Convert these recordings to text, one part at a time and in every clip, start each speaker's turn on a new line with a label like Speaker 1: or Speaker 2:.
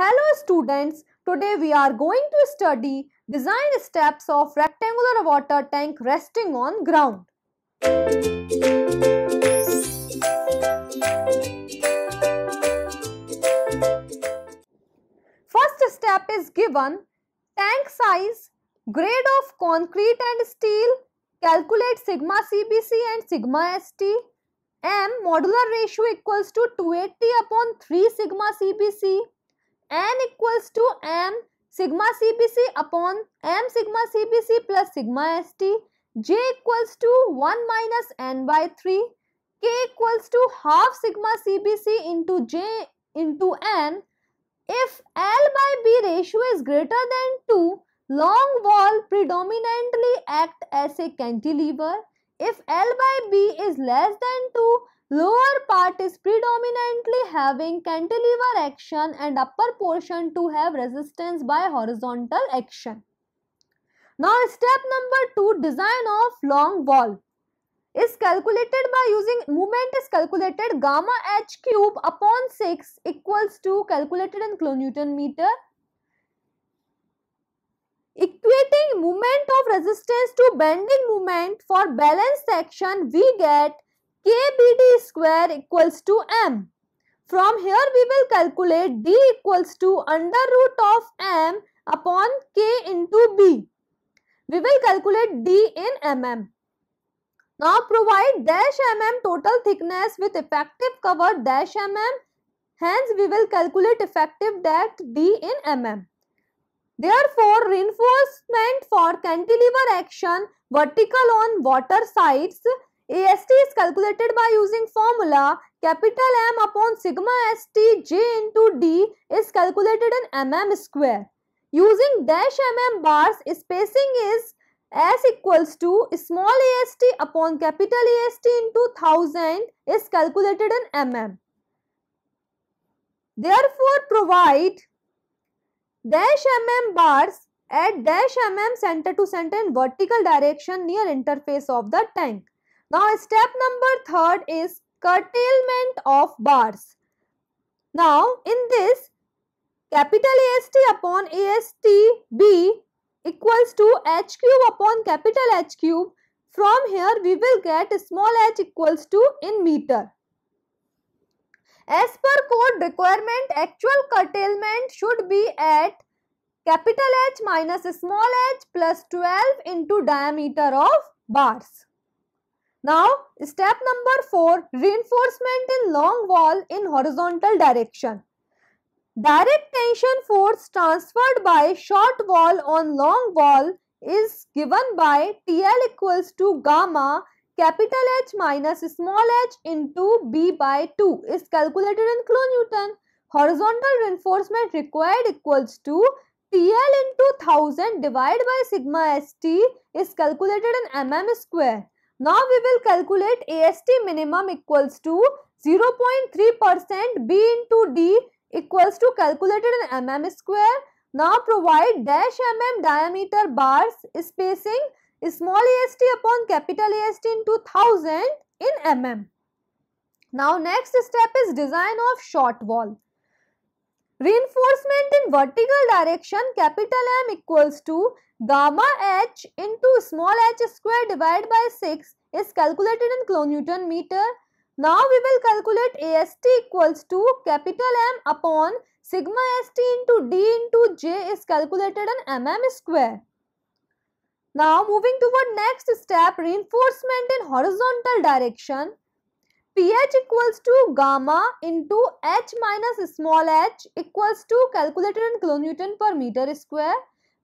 Speaker 1: Hello students, today we are going to study design steps of rectangular water tank resting on ground. First step is given tank size, grade of concrete and steel, calculate sigma CBC and sigma ST, M modular ratio equals to 280 upon 3 sigma CBC n equals to m sigma cbc upon m sigma cbc plus sigma st j equals to 1 minus n by 3 k equals to half sigma cbc into j into n if l by b ratio is greater than 2 long wall predominantly act as a cantilever if l by b is less than 2 Lower part is predominantly having cantilever action and upper portion to have resistance by horizontal action. Now step number 2 design of long wall is calculated by using movement is calculated gamma h cube upon 6 equals to calculated in kilonewton meter. Equating movement of resistance to bending movement for balanced section we get KBD square equals to M. From here we will calculate D equals to under root of M upon K into B. We will calculate D in mm. Now provide dash mm total thickness with effective cover dash mm. Hence we will calculate effective depth D in mm. Therefore reinforcement for cantilever action vertical on water sides AST is calculated by using formula capital M upon sigma ST J into D is calculated in mm square. Using dash mm bars spacing is S equals to small AST upon capital AST into 1000 is calculated in mm. Therefore, provide dash mm bars at dash mm center to center in vertical direction near interface of the tank. Now step number third is curtailment of bars. Now in this capital AST upon ASTB equals to H cube upon capital H cube from here we will get small h equals to in meter. As per code requirement actual curtailment should be at capital H minus small h plus 12 into diameter of bars. Now, step number 4, reinforcement in long wall in horizontal direction. Direct tension force transferred by short wall on long wall is given by TL equals to gamma capital H minus small h into B by 2 is calculated in kilonewton. Horizontal reinforcement required equals to TL into 1000 divided by sigma ST is calculated in mm square. Now we will calculate AST minimum equals to 0.3% B into D equals to calculated in mm square. Now provide dash mm diameter bars spacing small AST upon capital AST into 1000 in mm. Now next step is design of short wall. Reinforcement in vertical direction capital M equals to gamma H into small h square divided by 6 is calculated in kilonewton meter. Now we will calculate AST equals to capital M upon sigma ST into D into J is calculated in mm square. Now moving toward next step reinforcement in horizontal direction pH equals to gamma into H minus small h equals to calculated in kilonewton per meter square.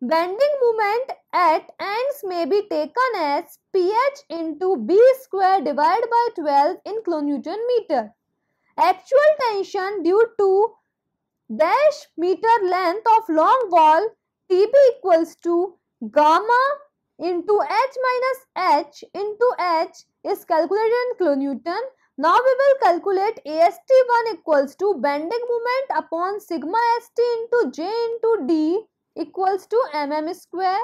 Speaker 1: Bending moment at ends may be taken as pH into B square divided by 12 in kilonewton meter. Actual tension due to dash meter length of long wall TB equals to gamma into H minus H into H is calculated in kilonewton now we will calculate AST1 equals to bending moment upon sigma ST into J into D equals to mm square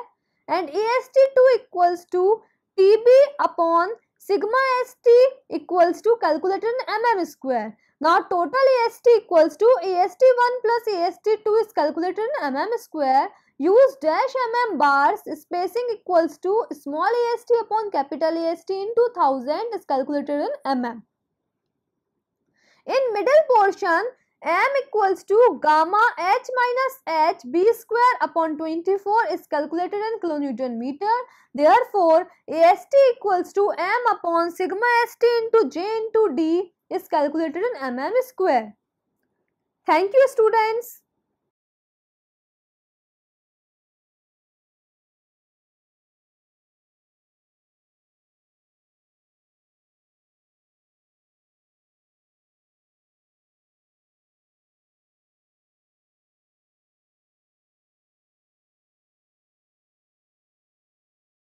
Speaker 1: and AST2 equals to TB upon sigma ST equals to calculated in mm square. Now total AST equals to AST1 plus AST2 is calculated in mm square. Use dash mm bars spacing equals to small AST upon capital AST in 2000 is calculated in mm. In middle portion, m equals to gamma h minus h b square upon 24 is calculated in kilonewton meter. Therefore, AST equals to m upon sigma ST into j into d is calculated in mm square. Thank you students.